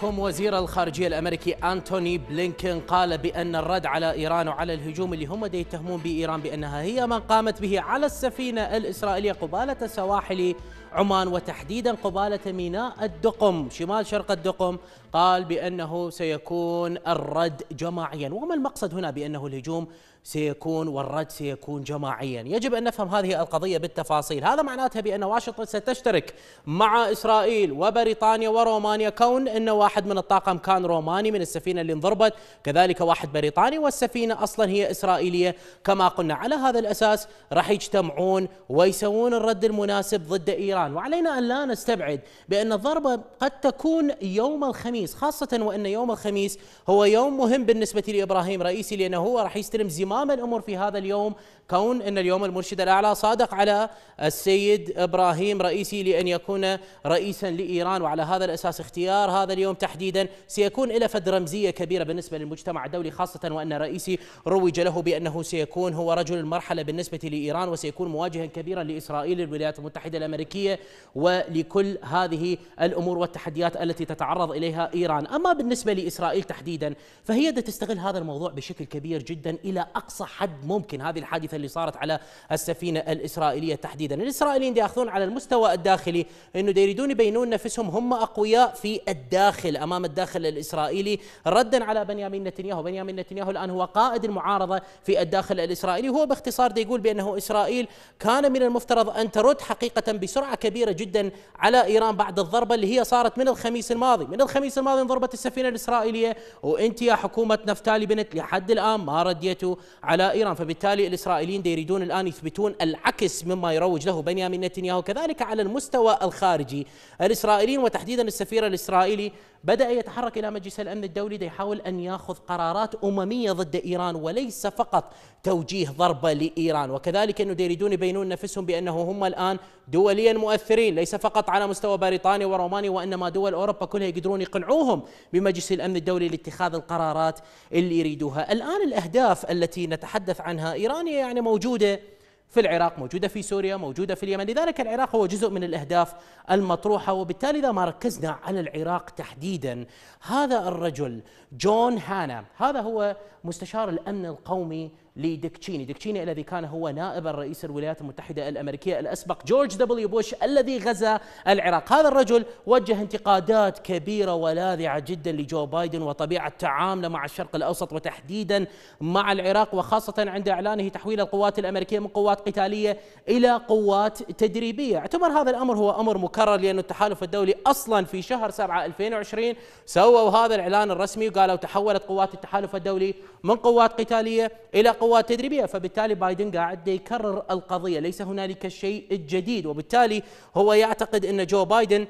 كم وزير الخارجية الأمريكي أنتوني بلينكين قال بأن الرد على إيران وعلى الهجوم اللي هم يتهمون بإيران بأنها هي من قامت به على السفينة الإسرائيلية قبالة سواحل عمان وتحديدا قبالة ميناء الدقم شمال شرق الدقم قال بأنه سيكون الرد جماعيا وما المقصد هنا بأنه الهجوم سيكون والرد سيكون جماعيا يجب أن نفهم هذه القضية بالتفاصيل هذا معناتها بأن واشنطن ستشترك مع إسرائيل وبريطانيا ورومانيا كون أن واحد من الطاقم كان روماني من السفينة اللي انضربت كذلك واحد بريطاني والسفينة أصلا هي إسرائيلية كما قلنا على هذا الأساس راح يجتمعون ويسوون الرد المناسب ضد إيران الآن وعلينا أن لا نستبعد بأن الضربة قد تكون يوم الخميس خاصة وأن يوم الخميس هو يوم مهم بالنسبة لإبراهيم رئيسي لأنه هو راح يستلم زمام الأمور في هذا اليوم كون أن اليوم المرشد الأعلى صادق على السيد إبراهيم رئيسي لأن يكون رئيسا لإيران وعلى هذا الأساس اختيار هذا اليوم تحديدا سيكون له فد رمزية كبيرة بالنسبة للمجتمع الدولي خاصة وأن رئيسي روج له بأنه سيكون هو رجل المرحلة بالنسبة لإيران وسيكون مواجها كبيرا لإسرائيل الولايات المتحدة الأمريكية ولكل هذه الأمور والتحديات التي تتعرض إليها إيران أما بالنسبة لإسرائيل تحديدا فهي تستغل هذا الموضوع بشكل كبير جدا إلى أقصى حد ممكن هذه الحادثة اللي صارت على السفينه الاسرائيليه تحديدا، الاسرائيليين ياخذون على المستوى الداخلي انه يريدون يبينون نفسهم هم اقوياء في الداخل امام الداخل الاسرائيلي ردا على بنيامين نتنياهو، بنيامين نتنياهو الان هو قائد المعارضه في الداخل الاسرائيلي، هو باختصار يقول بانه اسرائيل كان من المفترض ان ترد حقيقه بسرعه كبيره جدا على ايران بعد الضربه اللي هي صارت من الخميس الماضي، من الخميس الماضي انضربت السفينه الاسرائيليه وانت يا حكومه نفتالي بنت لحد الان ما رديتوا على ايران، فبالتالي الاسرائيليين الإسرائيليين يريدون الآن يثبتون العكس مما يروج له بنيامين نتنياهو كذلك على المستوى الخارجي الإسرائيليين وتحديدا السفير الإسرائيلي بدأ يتحرك إلى مجلس الأمن الدولي دا يحاول أن يأخذ قرارات أممية ضد إيران وليس فقط توجيه ضربة لإيران وكذلك أنه يريدون يبينون نفسهم بأنه هم الآن دوليا مؤثرين ليس فقط على مستوى بريطانيا ورومانيا وإنما دول أوروبا كلها يقدرون يقنعوهم بمجلس الأمن الدولي لاتخاذ القرارات اللي يريدوها الآن الأهداف التي نتحدث عنها إيرانية يعني موجودة في العراق موجودة في سوريا موجودة في اليمن لذلك العراق هو جزء من الأهداف المطروحة وبالتالي إذا ما ركزنا على العراق تحديدا هذا الرجل جون هانا هذا هو مستشار الأمن القومي لدكتشيني دكتشيني الذي كان هو نائب الرئيس الولايات المتحدة الأمريكية الأسبق جورج دبليو بوش الذي غزا العراق هذا الرجل وجه انتقادات كبيرة ولاذعة جدا لجو بايدن وطبيعة تعامله مع الشرق الأوسط وتحديدا مع العراق وخاصة عند إعلانه تحويل القوات الأمريكية من قوات قتالية إلى قوات تدريبية اعتبر هذا الأمر هو أمر مكرر لأن التحالف الدولي أصلا في شهر 7 2020 سووا هذا الإعلان الرسمي وقالوا تحولت قوات التحالف الدولي من قوات قتالية إلى قوات تدريبيه فبالتالي بايدن قاعد يكرر القضيه ليس هنالك شيء جديد وبالتالي هو يعتقد ان جو بايدن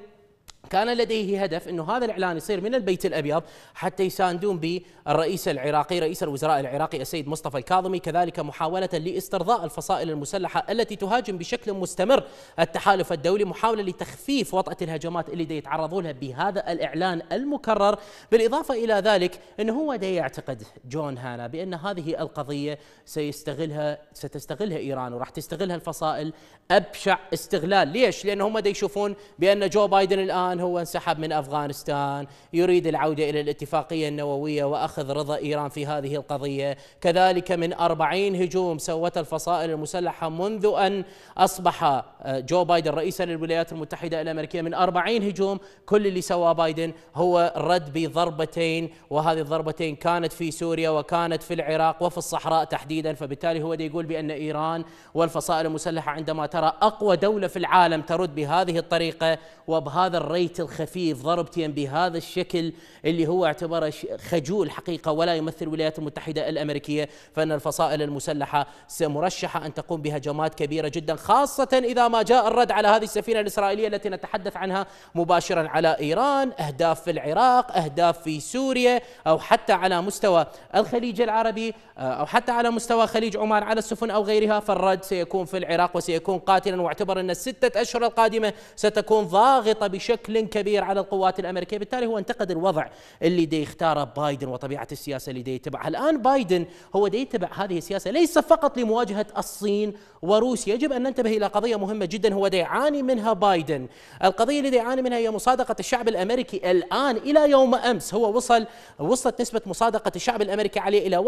كان لديه هدف انه هذا الاعلان يصير من البيت الابيض حتى يساندون بالرئيس العراقي رئيس الوزراء العراقي السيد مصطفى الكاظمي كذلك محاوله لاسترضاء الفصائل المسلحه التي تهاجم بشكل مستمر التحالف الدولي محاوله لتخفيف وطاه الهجمات اللي دا يتعرضوا لها بهذا الاعلان المكرر بالاضافه الى ذلك انه هو دا يعتقد جون هانا بان هذه القضيه سيستغلها ستستغلها ايران وراح تستغلها الفصائل ابشع استغلال ليش لان هم دا يشوفون بان جو بايدن الان هو انسحب من أفغانستان يريد العودة إلى الاتفاقية النووية وأخذ رضا إيران في هذه القضية كذلك من أربعين هجوم سوت الفصائل المسلحة منذ أن أصبح آه، جو بايدن رئيسا للولايات المتحدة الأمريكية من أربعين هجوم كل اللي سواه بايدن هو رد بضربتين وهذه الضربتين كانت في سوريا وكانت في العراق وفي الصحراء تحديدا فبالتالي هو يقول بأن إيران والفصائل المسلحة عندما ترى أقوى دولة في العالم ترد بهذه الطريقة وبهذا الريت البيت الخفيف ضربتين بهذا الشكل اللي هو اعتبره خجول حقيقة ولا يمثل الولايات المتحدة الأمريكية فإن الفصائل المسلحة مرشحة أن تقوم بهجمات كبيرة جدا خاصة إذا ما جاء الرد على هذه السفينة الإسرائيلية التي نتحدث عنها مباشرا على إيران أهداف في العراق أهداف في سوريا أو حتى على مستوى الخليج العربي آه، أو حتى على مستوى خليج عمان على السفن أو غيرها فالرد سيكون في العراق وسيكون قاتلا واعتبر أن الستة أشهر القادمة ستكون ضاغطة بشكل كبير على القوات الامريكيه، بالتالي هو انتقد الوضع اللي دي اختاره بايدن وطبيعه السياسه اللي دي يتبعها، الان بايدن هو دي يتبع هذه السياسه ليس فقط لمواجهه الصين وروسيا، يجب ان ننتبه الى قضيه مهمه جدا هو دي يعاني منها بايدن، القضيه اللي دي يعاني منها هي مصادقه الشعب الامريكي الان الى يوم امس هو وصل وصلت نسبه مصادقه الشعب الامريكي عليه الى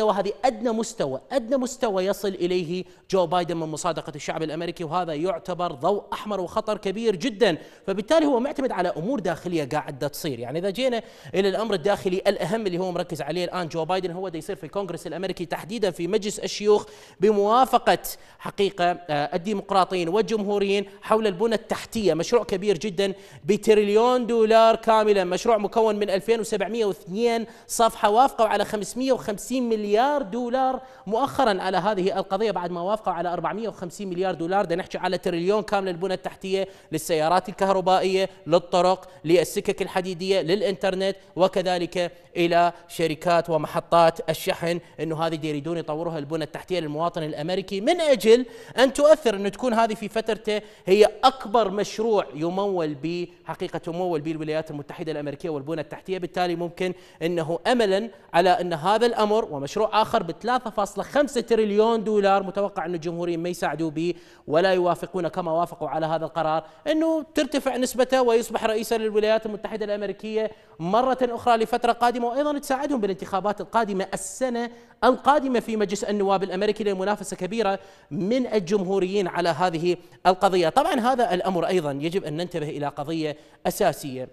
51.1% وهذه ادنى مستوى، ادنى مستوى يصل اليه جو بايدن من مصادقه الشعب الامريكي وهذا يعتبر ضوء احمر وخطر كبير جدا فبالتالي هو معتمد على امور داخليه قاعده تصير يعني اذا جينا الى الامر الداخلي الاهم اللي هو مركز عليه الان جو بايدن هو ده يصير في الكونغرس الامريكي تحديدا في مجلس الشيوخ بموافقه حقيقه آه، الديمقراطيين والجمهوريين حول البنى التحتيه مشروع كبير جدا بتريليون دولار كاملا مشروع مكون من 2702 صفحه وافقوا على 550 مليار دولار مؤخرا على هذه القضيه بعد ما وافقوا على 450 مليار دولار ده نحكي على تريليون كامل البنى التحتيه للسيارات الكهربائية للطرق للسكك الحديدية للإنترنت وكذلك إلى شركات ومحطات الشحن أنه هذه يريدون يطوروها البنى التحتية للمواطن الأمريكي من أجل أن تؤثر أن تكون هذه في فترته هي أكبر مشروع يمول به حقيقة تمول به الولايات المتحدة الأمريكية والبنى التحتية بالتالي ممكن أنه أملا على أن هذا الأمر ومشروع آخر ب 3.5 تريليون دولار متوقع أن الجمهوريين ما يساعدوا به ولا يوافقون كما وافقوا على هذا القرار القرار أنه ترتفع نسبته ويصبح رئيسا للولايات المتحدة الأمريكية مرة أخرى لفترة قادمة وأيضا تساعدهم بالانتخابات القادمة السنة القادمة في مجلس النواب الأمريكي لمنافسة كبيرة من الجمهوريين على هذه القضية طبعا هذا الأمر أيضا يجب أن ننتبه إلى قضية أساسية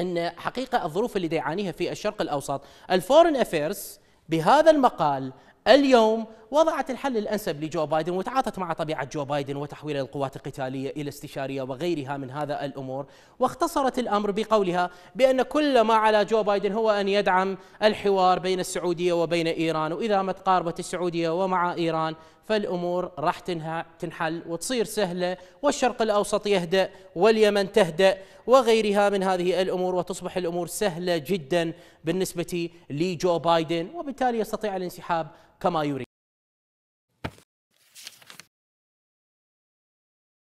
أن حقيقة الظروف اللي يعانيها في الشرق الأوسط الفورن أفيرس بهذا المقال اليوم وضعت الحل الأنسب لجو بايدن وتعاطت مع طبيعة جو بايدن وتحويل القوات القتالية إلى استشارية وغيرها من هذا الأمور واختصرت الأمر بقولها بأن كل ما على جو بايدن هو أن يدعم الحوار بين السعودية وبين إيران وإذا ما تقاربت السعودية ومع إيران فالامور راح تنهى تنحل وتصير سهله والشرق الاوسط يهدأ واليمن تهدأ وغيرها من هذه الامور وتصبح الامور سهله جدا بالنسبه لجو بايدن وبالتالي يستطيع الانسحاب كما يريد